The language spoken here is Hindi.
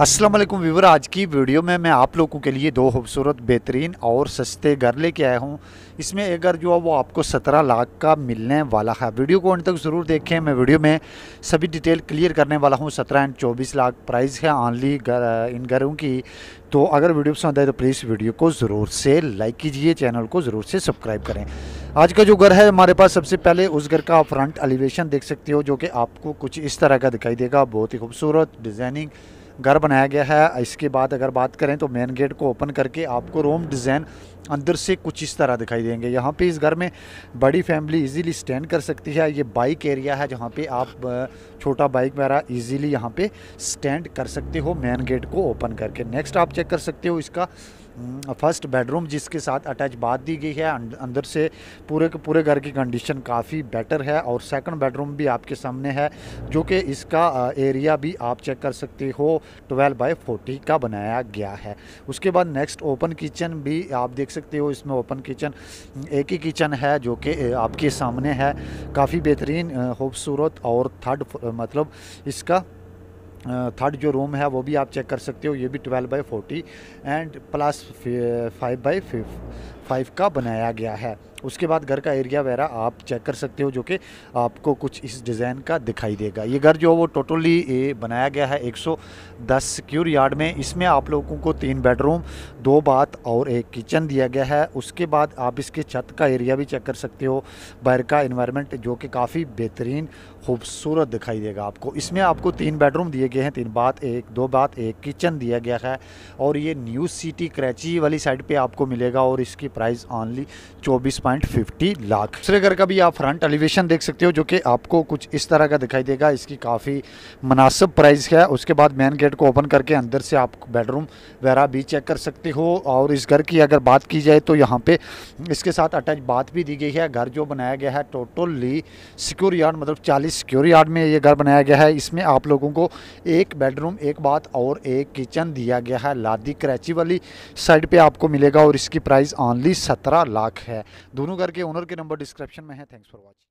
असलम व्यूवर आज की वीडियो में मैं आप लोगों के लिए दो खूबसूरत बेहतरीन और सस्ते घर लेके आया हूँ इसमें एक घर जो है वो आपको सत्रह लाख का मिलने वाला है वीडियो को अंत तक ज़रूर देखें मैं वीडियो में सभी डिटेल क्लियर करने वाला हूँ सत्रह एंड चौबीस लाख प्राइस है ऑनली गर, इन घरों की तो अगर वीडियो पसंद आए तो प्लीज़ वीडियो को ज़रूर से लाइक कीजिए चैनल को ज़रूर से सब्सक्राइब करें आज का जो घर है हमारे पास सबसे पहले उस घर का फ्रंट एलिवेशन देख सकते हो जो कि आपको कुछ इस तरह का दिखाई देगा बहुत ही खूबसूरत डिज़ाइनिंग घर बनाया गया है इसके बाद अगर बात करें तो मेन गेट को ओपन करके आपको रोम डिज़ाइन अंदर से कुछ इस तरह दिखाई देंगे यहाँ पे इस घर में बड़ी फैमिली इजीली स्टैंड कर सकती है ये बाइक एरिया है जहाँ पे आप छोटा बाइक वगैरह इजीली यहाँ पे स्टैंड कर सकते हो मेन गेट को ओपन करके नेक्स्ट आप चेक कर सकते हो इसका फर्स्ट बेडरूम हम्म, जिसके साथ अटैच बात दी गई है अंदर से पूरे के पूरे घर की कंडीशन काफ़ी बेटर है और सेकंड बेडरूम भी आपके सामने है जो कि इसका एरिया भी आप चेक कर सकते हो 12 बाय 40 का बनाया गया है उसके बाद नेक्स्ट ओपन किचन भी आप देख सकते हो इसमें ओपन किचन एक ही किचन है जो कि आपके सामने है काफ़ी बेहतरीन खूबसूरत और थर्ड मतलब इसका थर्ड जो रूम है वो भी आप चेक कर सकते हो ये भी twelve by forty and plus five by five का बनाया गया है उसके बाद घर का एरिया वगैरह आप चेक कर सकते हो जो कि आपको कुछ इस डिज़ाइन का दिखाई देगा ये घर जो वो टोटली बनाया गया है 110 सिक्योर यार्ड में इसमें आप लोगों को तीन बेडरूम दो बाथ और एक किचन दिया गया है उसके बाद आप इसके छत का एरिया भी चेक कर सकते हो बाहर का इन्वायरमेंट जो कि काफ़ी बेहतरीन खूबसूरत दिखाई देगा आपको इसमें आपको तीन बेडरूम दिए गए हैं तीन बात एक दो बात एक किचन दिया गया है और ये न्यू सिटी कराची वाली साइड पे आपको मिलेगा और इसकी प्राइस ऑनली चौबीस पॉइंट फिफ्टी लाख दूसरे घर का भी आप फ्रंट एलिवेशन देख सकते हो जो कि आपको कुछ इस तरह का दिखाई देगा इसकी काफ़ी मुनासिब प्राइस है उसके बाद मेन गेट को ओपन करके अंदर से आप बेडरूम वगैरह भी चेक कर सकते हो और इस घर की अगर बात की जाए तो यहाँ पे इसके साथ अटैच बात भी दी गई है घर जो बनाया गया है टोटली सिक्योर यार्ड मतलब चालीस सिक्योर यार्ड में ये घर बनाया गया है इसमें आप लोगों को एक बेडरूम एक बाथ और एक किचन दिया गया है लादी कराची वाली साइड पर आपको मिलेगा और इसकी प्राइस ऑनली सत्रह लाख है दोनों घर के ओनर के नंबर डिस्क्रिप्शन में है थैंक्स फॉर वॉचिंग